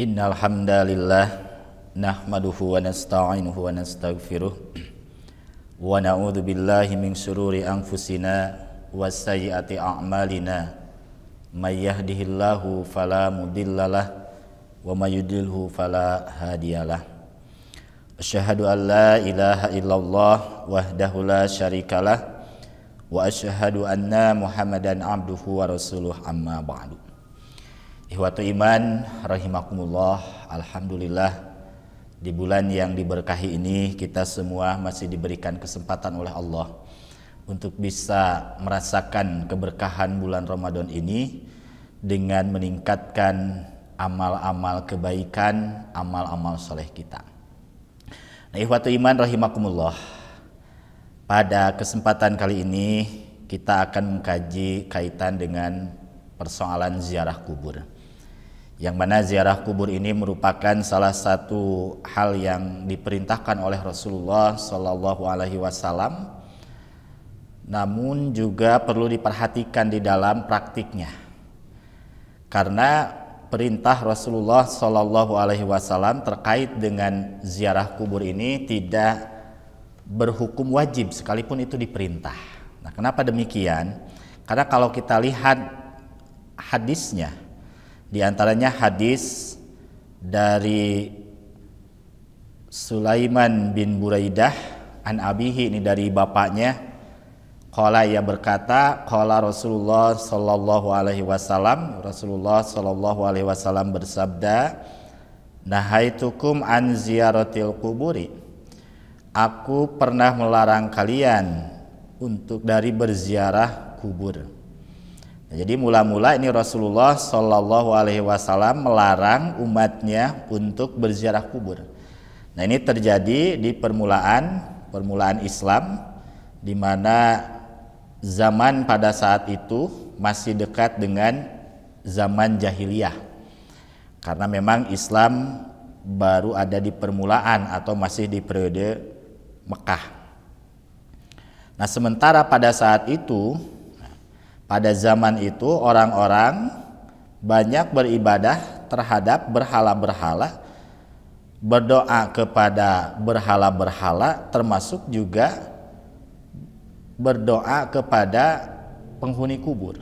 Innal hamdalillah nahmaduhu wa nasta'inuhu wa nastaghfiruh billahi min shururi anfusina wa sayyiati a'malina may yahdihillahu wa may yudlilhu fala hadiyalah ilaha illallah wahdahu la syarikalah wa asyhadu anna Muhammadan abduhu wa rasuluh amma Ihwatu iman rahimakumullah alhamdulillah di bulan yang diberkahi ini kita semua masih diberikan kesempatan oleh Allah untuk bisa merasakan keberkahan bulan Ramadan ini dengan meningkatkan amal-amal kebaikan, amal-amal soleh kita. Nah, ihwatu iman rahimakumullah. Pada kesempatan kali ini kita akan mengkaji kaitan dengan persoalan ziarah kubur yang mana ziarah kubur ini merupakan salah satu hal yang diperintahkan oleh Rasulullah Shallallahu Alaihi Wasallam. Namun juga perlu diperhatikan di dalam praktiknya, karena perintah Rasulullah Shallallahu Alaihi Wasallam terkait dengan ziarah kubur ini tidak berhukum wajib sekalipun itu diperintah. Nah, kenapa demikian? Karena kalau kita lihat hadisnya, di antaranya hadis dari Sulaiman bin Buraidah an abihi ini dari bapaknya qala ia berkata qala Rasulullah sallallahu alaihi wasallam Rasulullah sallallahu alaihi wasallam bersabda nahaitukum an ziyaratil kuburi aku pernah melarang kalian untuk dari berziarah kubur Nah, jadi mula-mula ini Rasulullah Shallallahu Alaihi Wasallam melarang umatnya untuk berziarah kubur. Nah ini terjadi di permulaan permulaan Islam, di mana zaman pada saat itu masih dekat dengan zaman jahiliyah, karena memang Islam baru ada di permulaan atau masih di periode Mekah. Nah sementara pada saat itu pada zaman itu orang-orang banyak beribadah terhadap berhala-berhala, berdoa kepada berhala-berhala termasuk juga berdoa kepada penghuni kubur.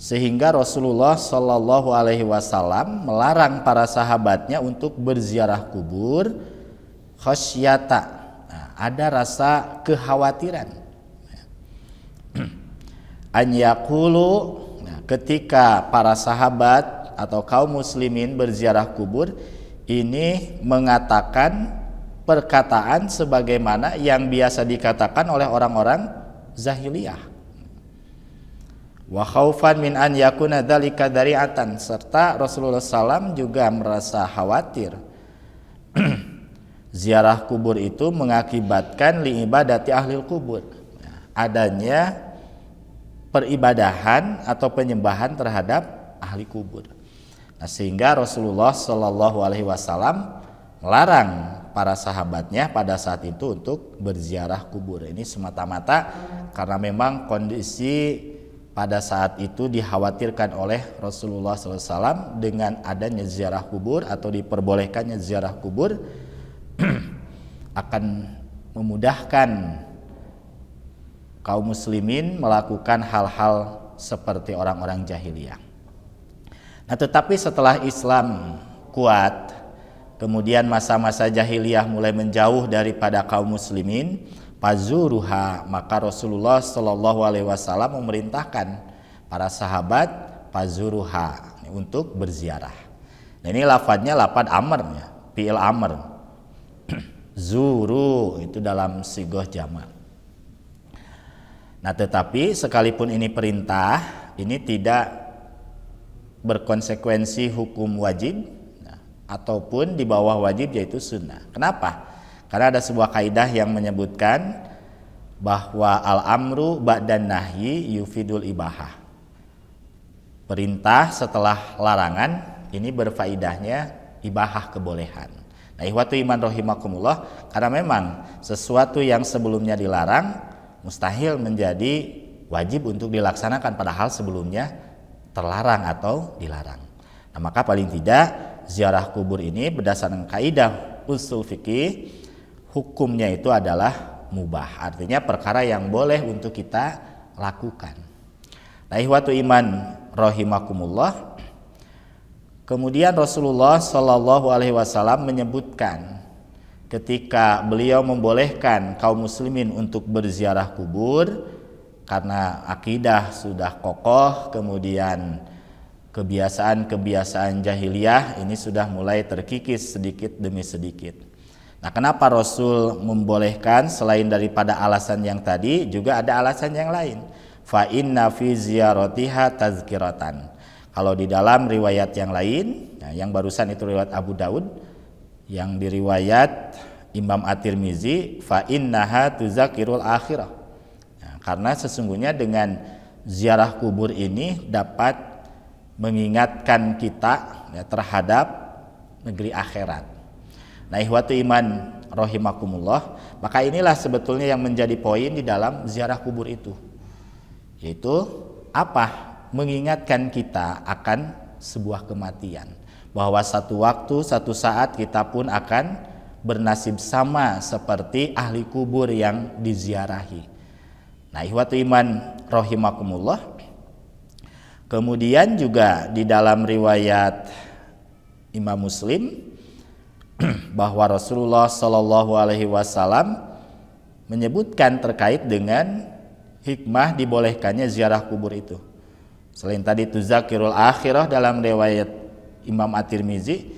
Sehingga Rasulullah Shallallahu alaihi wasallam melarang para sahabatnya untuk berziarah kubur khosyata Nah, ada rasa kekhawatiran an yakulu nah, ketika para sahabat atau kaum muslimin berziarah kubur ini mengatakan perkataan sebagaimana yang biasa dikatakan oleh orang-orang zahiliyah wa khaufan min an yakuna dzalika dari'atan serta Rasulullah SAW juga merasa khawatir ziarah kubur itu mengakibatkan li ibadati ahli kubur nah, adanya peribadahan atau penyembahan terhadap ahli kubur. Nah, sehingga Rasulullah Shallallahu Alaihi Wasallam larang para sahabatnya pada saat itu untuk berziarah kubur. Ini semata-mata karena memang kondisi pada saat itu dikhawatirkan oleh Rasulullah SAW dengan adanya ziarah kubur atau diperbolehkannya ziarah kubur akan memudahkan kaum muslimin melakukan hal-hal seperti orang-orang jahiliyah. Nah, tetapi setelah Islam kuat, kemudian masa-masa jahiliyah mulai menjauh daripada kaum muslimin, pazuruha maka Rasulullah Shallallahu alaihi wasallam memerintahkan para sahabat pazuruha untuk berziarah. Nah, ini lafadznya lafad amr ya, fi'il amr. Zuru itu dalam sigoh jamak. Nah, tetapi sekalipun ini perintah, ini tidak berkonsekuensi hukum wajib nah, ataupun di bawah wajib yaitu sunnah. Kenapa? Karena ada sebuah kaidah yang menyebutkan bahwa al-amru ba'dan nahi yufidul ibahah. Perintah setelah larangan ini berfaidahnya ibahah kebolehan. Nah, ihwatu iman rohimakumullah karena memang sesuatu yang sebelumnya dilarang mustahil menjadi wajib untuk dilaksanakan padahal sebelumnya terlarang atau dilarang. Nah, maka paling tidak ziarah kubur ini berdasarkan kaidah usul fikih hukumnya itu adalah mubah, artinya perkara yang boleh untuk kita lakukan. Nah, ihwatu iman rahimakumullah. Kemudian Rasulullah Shallallahu alaihi wasallam menyebutkan ketika beliau membolehkan kaum muslimin untuk berziarah kubur karena akidah sudah kokoh kemudian kebiasaan-kebiasaan jahiliyah ini sudah mulai terkikis sedikit demi sedikit. Nah, kenapa Rasul membolehkan selain daripada alasan yang tadi juga ada alasan yang lain. Fa inna fi ziyaratiha tazkiratan. Kalau di dalam riwayat yang lain, nah, yang barusan itu riwayat Abu Daud, yang diriwayat Imam At-Tirmizi fa innaha tuzakirul akhirah. Ya, karena sesungguhnya dengan ziarah kubur ini dapat mengingatkan kita ya, terhadap negeri akhirat. Nah, ihwatu iman rahimakumullah, maka inilah sebetulnya yang menjadi poin di dalam ziarah kubur itu. Yaitu apa? Mengingatkan kita akan sebuah kematian bahwa satu waktu, satu saat kita pun akan bernasib sama seperti ahli kubur yang diziarahi. Nah, ihwatu iman rohimakumullah. Kemudian juga di dalam riwayat Imam Muslim bahwa Rasulullah Shallallahu alaihi wasallam menyebutkan terkait dengan hikmah dibolehkannya ziarah kubur itu. Selain tadi tuzakirul akhirah dalam riwayat Imam At-Tirmizi,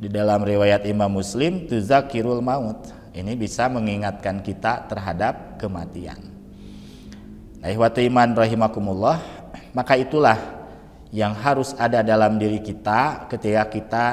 di dalam riwayat Imam Muslim tuzakirul maut ini bisa mengingatkan kita terhadap kematian nah iman rahimakumullah maka itulah yang harus ada dalam diri kita ketika kita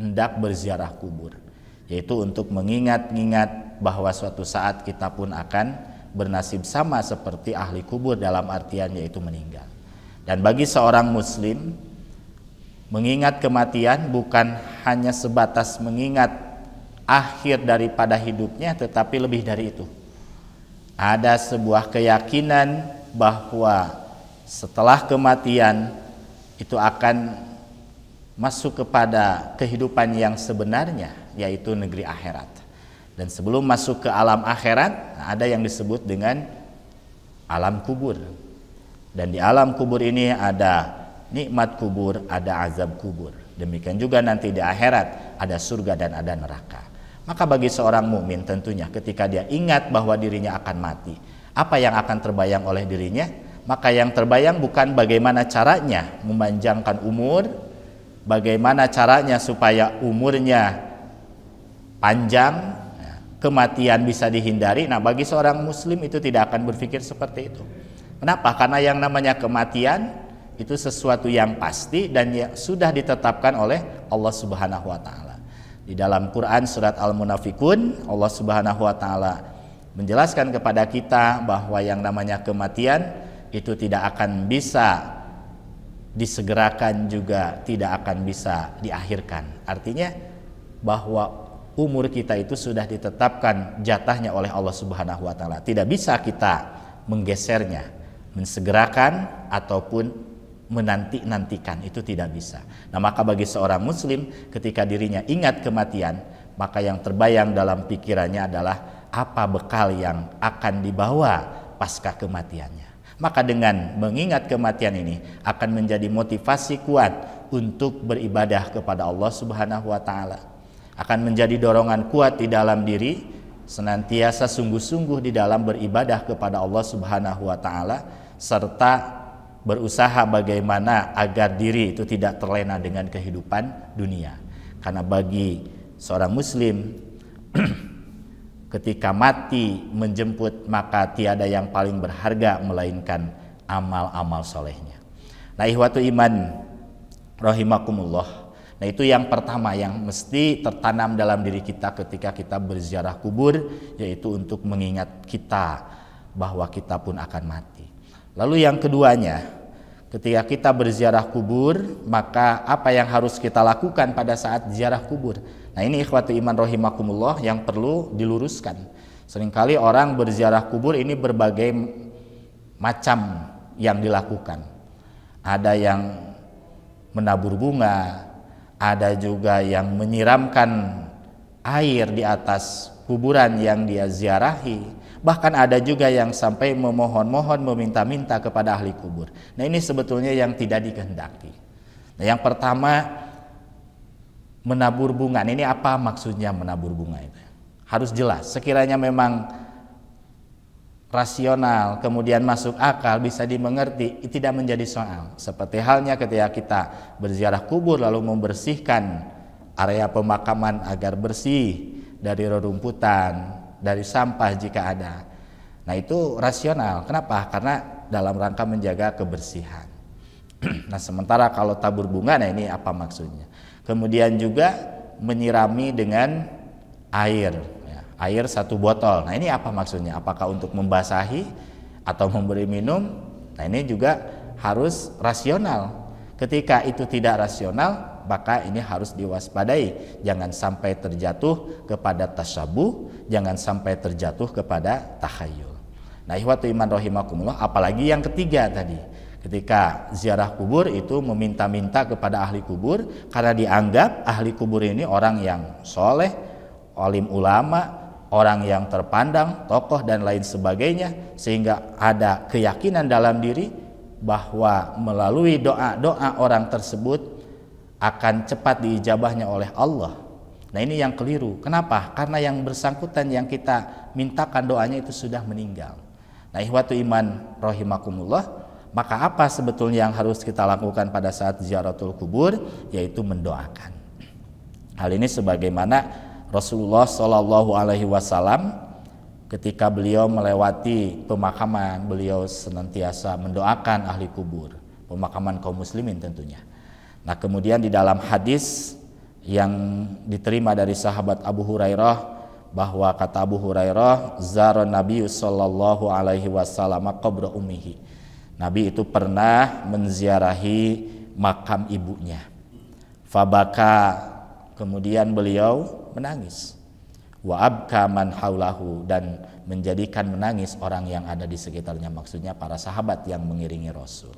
hendak berziarah kubur yaitu untuk mengingat-ingat bahwa suatu saat kita pun akan bernasib sama seperti ahli kubur dalam artian yaitu meninggal dan bagi seorang muslim mengingat kematian bukan hanya sebatas mengingat akhir daripada hidupnya tetapi lebih dari itu. Ada sebuah keyakinan bahwa setelah kematian itu akan masuk kepada kehidupan yang sebenarnya yaitu negeri akhirat. Dan sebelum masuk ke alam akhirat ada yang disebut dengan alam kubur. Dan di alam kubur ini ada nikmat kubur, ada azab kubur. Demikian juga nanti di akhirat ada surga dan ada neraka. Maka bagi seorang mukmin tentunya ketika dia ingat bahwa dirinya akan mati, apa yang akan terbayang oleh dirinya? Maka yang terbayang bukan bagaimana caranya memanjangkan umur, bagaimana caranya supaya umurnya panjang, ya, kematian bisa dihindari. Nah, bagi seorang muslim itu tidak akan berpikir seperti itu. Kenapa? Karena yang namanya kematian itu sesuatu yang pasti dan yang sudah ditetapkan oleh Allah Subhanahu wa taala. Di dalam Quran surat Al-Munafikun Allah Subhanahu wa taala menjelaskan kepada kita bahwa yang namanya kematian itu tidak akan bisa disegerakan juga tidak akan bisa diakhirkan. Artinya bahwa umur kita itu sudah ditetapkan jatahnya oleh Allah Subhanahu wa taala. Tidak bisa kita menggesernya, mensegerakan ataupun menanti-nantikan itu tidak bisa. Nah, maka bagi seorang muslim ketika dirinya ingat kematian, maka yang terbayang dalam pikirannya adalah apa bekal yang akan dibawa pasca kematiannya. Maka dengan mengingat kematian ini akan menjadi motivasi kuat untuk beribadah kepada Allah Subhanahu wa taala. Akan menjadi dorongan kuat di dalam diri senantiasa sungguh-sungguh di dalam beribadah kepada Allah Subhanahu wa taala serta berusaha bagaimana agar diri itu tidak terlena dengan kehidupan dunia. Karena bagi seorang muslim ketika mati menjemput maka tiada yang paling berharga melainkan amal-amal solehnya. Nah ihwatu iman rahimakumullah. Nah itu yang pertama yang mesti tertanam dalam diri kita ketika kita berziarah kubur yaitu untuk mengingat kita bahwa kita pun akan mati. Lalu yang keduanya, ketika kita berziarah kubur, maka apa yang harus kita lakukan pada saat ziarah kubur? Nah ini ikhwati iman rohimakumullah yang perlu diluruskan. Seringkali orang berziarah kubur ini berbagai macam yang dilakukan. Ada yang menabur bunga, ada juga yang menyiramkan air di atas kuburan yang dia ziarahi, bahkan ada juga yang sampai memohon-mohon meminta-minta kepada ahli kubur nah ini sebetulnya yang tidak dikehendaki nah yang pertama menabur bunga nah, ini apa maksudnya menabur bunga itu harus jelas sekiranya memang rasional kemudian masuk akal bisa dimengerti itu tidak menjadi soal seperti halnya ketika kita berziarah kubur lalu membersihkan area pemakaman agar bersih dari rerumputan dari sampah jika ada. Nah, itu rasional. Kenapa? Karena dalam rangka menjaga kebersihan. nah, sementara kalau tabur bunga nah ini apa maksudnya? Kemudian juga menyirami dengan air ya, air satu botol. Nah ini apa maksudnya? Apakah untuk membasahi atau memberi minum? Nah ini juga harus rasional. Ketika itu tidak rasional, maka ini harus diwaspadai. Jangan sampai terjatuh kepada tasabuh jangan sampai terjatuh kepada tahayul. Nah, ihwatu iman rahimakumullah, apalagi yang ketiga tadi. Ketika ziarah kubur itu meminta-minta kepada ahli kubur karena dianggap ahli kubur ini orang yang soleh, olim ulama, orang yang terpandang, tokoh dan lain sebagainya sehingga ada keyakinan dalam diri bahwa melalui doa-doa orang tersebut akan cepat diijabahnya oleh Allah Nah ini yang keliru. Kenapa? Karena yang bersangkutan yang kita mintakan doanya itu sudah meninggal. Nah ihwatu iman rohimakumullah. Maka apa sebetulnya yang harus kita lakukan pada saat ziaratul kubur? Yaitu mendoakan. Hal ini sebagaimana Rasulullah Shallallahu Alaihi Wasallam ketika beliau melewati pemakaman, beliau senantiasa mendoakan ahli kubur, pemakaman kaum muslimin tentunya. Nah kemudian di dalam hadis yang diterima dari sahabat Abu Hurairah bahwa kata Abu Hurairah zara Nabi sallallahu alaihi wasallam qabra ummihi. Nabi itu pernah menziarahi makam ibunya. Fabaka kemudian beliau menangis. Wa abka man haulahu dan menjadikan menangis orang yang ada di sekitarnya maksudnya para sahabat yang mengiringi Rasul.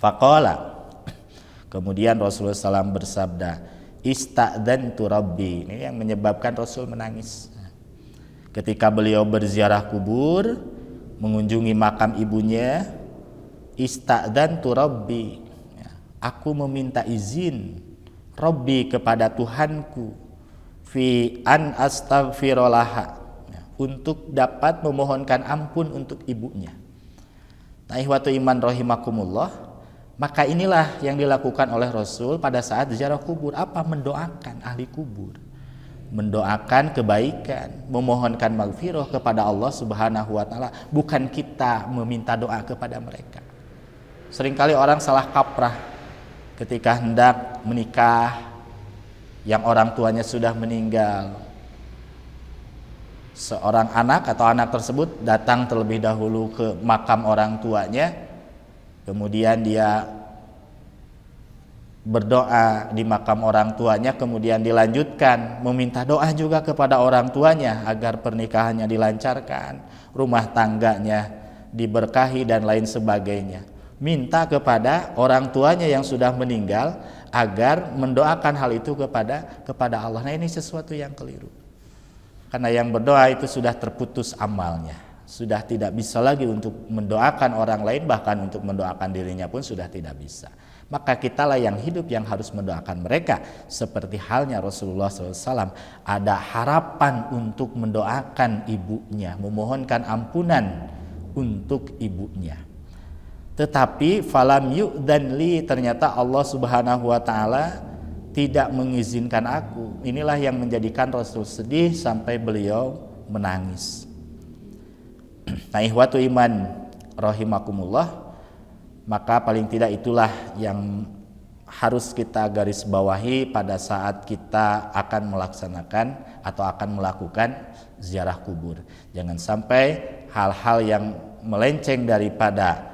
Faqala Kemudian Rasulullah SAW bersabda, tu Rabbi. Ini yang menyebabkan Rasul menangis. Ketika beliau berziarah kubur, mengunjungi makam ibunya, tu Rabbi. Ya, aku meminta izin Rabbi kepada Tuhanku fi an astaghfirolaha ya, untuk dapat memohonkan ampun untuk ibunya. Nah, iman rahimakumullah, maka inilah yang dilakukan oleh Rasul pada saat ziarah kubur. Apa? Mendoakan ahli kubur. Mendoakan kebaikan, memohonkan maghfirah kepada Allah Subhanahu wa taala, bukan kita meminta doa kepada mereka. Seringkali orang salah kaprah ketika hendak menikah yang orang tuanya sudah meninggal. Seorang anak atau anak tersebut datang terlebih dahulu ke makam orang tuanya kemudian dia berdoa di makam orang tuanya kemudian dilanjutkan meminta doa juga kepada orang tuanya agar pernikahannya dilancarkan, rumah tangganya diberkahi dan lain sebagainya. Minta kepada orang tuanya yang sudah meninggal agar mendoakan hal itu kepada kepada Allah. Nah, ini sesuatu yang keliru. Karena yang berdoa itu sudah terputus amalnya sudah tidak bisa lagi untuk mendoakan orang lain bahkan untuk mendoakan dirinya pun sudah tidak bisa maka kitalah yang hidup yang harus mendoakan mereka seperti halnya Rasulullah SAW ada harapan untuk mendoakan ibunya memohonkan ampunan untuk ibunya tetapi falam yuk dan li ternyata Allah Subhanahu wa taala tidak mengizinkan aku inilah yang menjadikan Rasul sedih sampai beliau menangis Nah, ihwatu iman rahimakumullah, maka paling tidak itulah yang harus kita garis bawahi pada saat kita akan melaksanakan atau akan melakukan ziarah kubur. Jangan sampai hal-hal yang melenceng daripada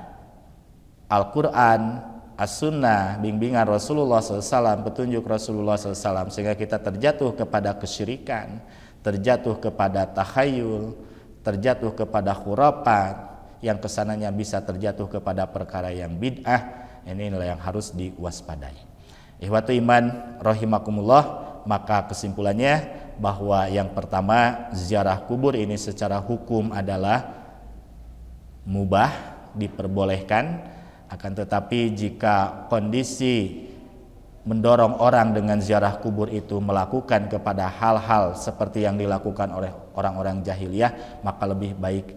Al-Quran, As-Sunnah, bimbingan Rasulullah SAW, petunjuk Rasulullah SAW, sehingga kita terjatuh kepada kesyirikan, terjatuh kepada takhayul, terjatuh kepada khurafat yang kesananya bisa terjatuh kepada perkara yang bid'ah ini inilah yang harus diwaspadai ihwatu iman rahimakumullah maka kesimpulannya bahwa yang pertama ziarah kubur ini secara hukum adalah mubah diperbolehkan akan tetapi jika kondisi mendorong orang dengan ziarah kubur itu melakukan kepada hal-hal seperti yang dilakukan oleh orang-orang jahiliyah, maka lebih baik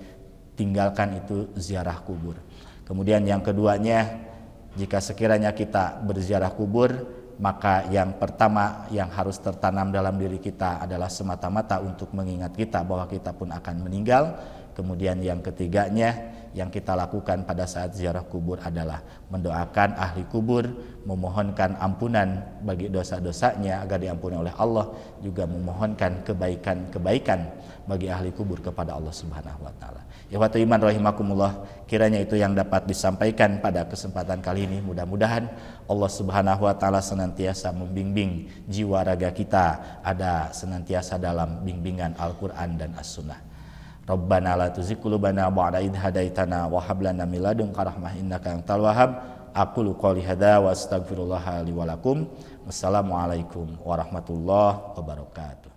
tinggalkan itu ziarah kubur. Kemudian yang keduanya, jika sekiranya kita berziarah kubur, maka yang pertama yang harus tertanam dalam diri kita adalah semata-mata untuk mengingat kita bahwa kita pun akan meninggal. Kemudian yang ketiganya, yang kita lakukan pada saat ziarah kubur adalah mendoakan ahli kubur, memohonkan ampunan bagi dosa-dosanya agar diampuni oleh Allah, juga memohonkan kebaikan-kebaikan bagi ahli kubur kepada Allah Subhanahu wa taala. Ikhwatu iman rahimakumullah, kiranya itu yang dapat disampaikan pada kesempatan kali ini. Mudah-mudahan Allah Subhanahu wa taala senantiasa membimbing jiwa raga kita ada senantiasa dalam bimbingan Al-Qur'an dan As-Sunnah. Rabbana la tuzigh qulubana ba'da idh hadaitana wa hab lana min ladunka rahmah innaka antal wahhab. Aku lu qouli hadza wa astaghfirullah li wa lakum. Wassalamualaikum warahmatullahi wabarakatuh.